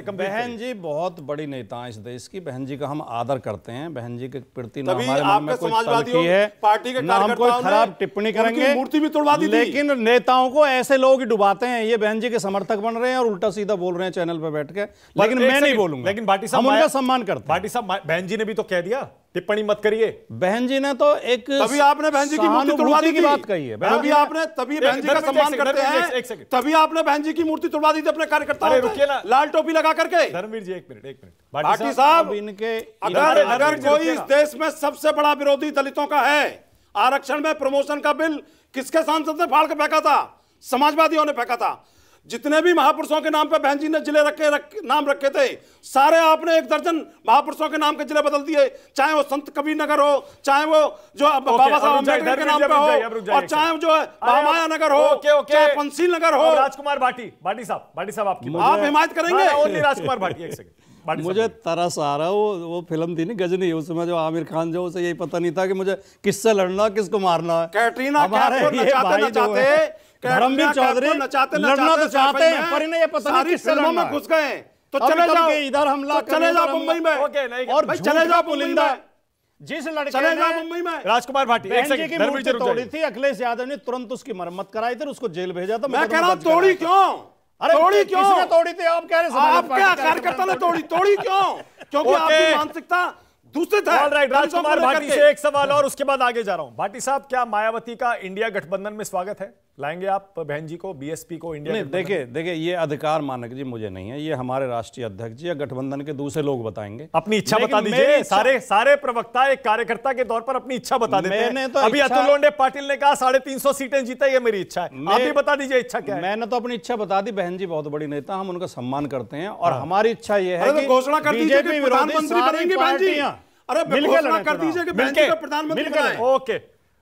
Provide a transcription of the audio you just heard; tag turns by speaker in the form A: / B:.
A: से कम बहन जी बहुत बड़ी नेता इस देश की बहन जी का हम आदर करते हैं बहन जी के प्रति ना हमारे मन में कोई है पार्टी के ना हम कोई खराब टिप्पणी करेंगे मूर्ति भी तोड़वा दी लेकिन नेताओं को ऐसे लोग डुबाते हैं ये बहन जी के समर्थक बन रहे हैं और उल्टा सीधा बोल रहे हैं चैनल पर बैठ के लेकिन मैं नहीं बोलूंगा लेकिन भाटी साहब सम्मान करते भाटी साहब बहन जी ने भी तो कह दिया टिप्पणी मत करिए बहन जी ने तो एक तभी आपने बहन जी की मूर्ति तोड़वा दी की बात कही है तभी आपने तभी बहन जी का सम्मान करते हैं तभी आपने बहन जी की मूर्ति तोड़वा दी थी अपने कार्यकर्ता रुकिए ना लाल टोपी लगा करके धर्मवीर जी एक
B: मिनट एक मिनट भाटी साहब
A: इनके अगर अगर कोई इस देश में सबसे बड़ा विरोधी दलितों का है आरक्षण में प्रमोशन का बिल किसके सांसद ने फाड़ के फेंका था समाजवादियों ने फेंका था जितने भी महापुरुषों के नाम पर बहन जी ने जिले रखे रख, नाम रखे थे सारे आपने एक दर्जन महापुरुषों के नाम के जिले बदल दिए चाहे वो संत कबीर नगर हो चाहे वो जो बाबा साहब अम्बेडकर के नाम पर हो और चाहे जो महामाया नगर हो चाहे पंसील नगर हो
B: राजकुमार भाटी भाटी साहब भाटी साहब आपकी आप हिमायत करेंगे हाँ, हाँ, राजकुमार भाटी एक सेकंड
A: मुझे तरस आ रहा वो वो फिल्म थी ना गजनी उसमें जो आमिर खान जो उसे यही पता नहीं था कि मुझे किससे लड़ना किसको मारना है कैटरीना हमारे धर्मवीर चौधरी लड़ना तो चाहते हैं पर इन्हें ये पता नहीं किस फिल्मों में घुस गए तो, तो चले जाओ इधर हमला चले जाओ मुंबई में और चले जाओ पुलिंदा जिस लड़के ने मुंबई में राजकुमार भाटी की मूर्ति तोड़ी थी अखिलेश यादव ने तुरंत उसकी मरम्मत कराई थी उसको जेल भेजा था मैं तो कह रहा हूँ तोड़ी क्यों अरे तोड़ी क्यों किसने तोड़ी थी आप कह रहे आप क्या कार्यकर्ता ने तोड़ी तोड़ी क्यों क्योंकि आपकी मानसिकता
B: दूसरे राइट राजकुमार भाटी से एक सवाल और उसके बाद आगे जा रहा हूं भाटी साहब क्या मायावती का इंडिया गठबंधन में स्वागत है लाएंगे आप बहन जी को बीएसपी को इंडिया नहीं देखिए
A: देखिए ये अधिकार मानक जी मुझे नहीं है ये हमारे राष्ट्रीय अध्यक्ष जी या गठबंधन के दूसरे लोग बताएंगे अपनी इच्छा बता दीजिए सारे
B: सारे प्रवक्ता एक कार्यकर्ता के तौर पर अपनी इच्छा बता देते हैं तो अभी अतुल लोंडे पाटिल ने कहा साढ़े तीन सौ सीटें जीता ये मेरी इच्छा है आप भी बता
A: दीजिए इच्छा क्या मैंने तो अपनी इच्छा बता दी बहन जी बहुत बड़ी नेता हम उनका सम्मान करते हैं और हाँ। हमारी इच्छा ये है तो घोषणा कर दीजिए प्रधानमंत्री बनेंगे बहन जी अरे घोषणा कर दीजिए प्रधानमंत्री ओके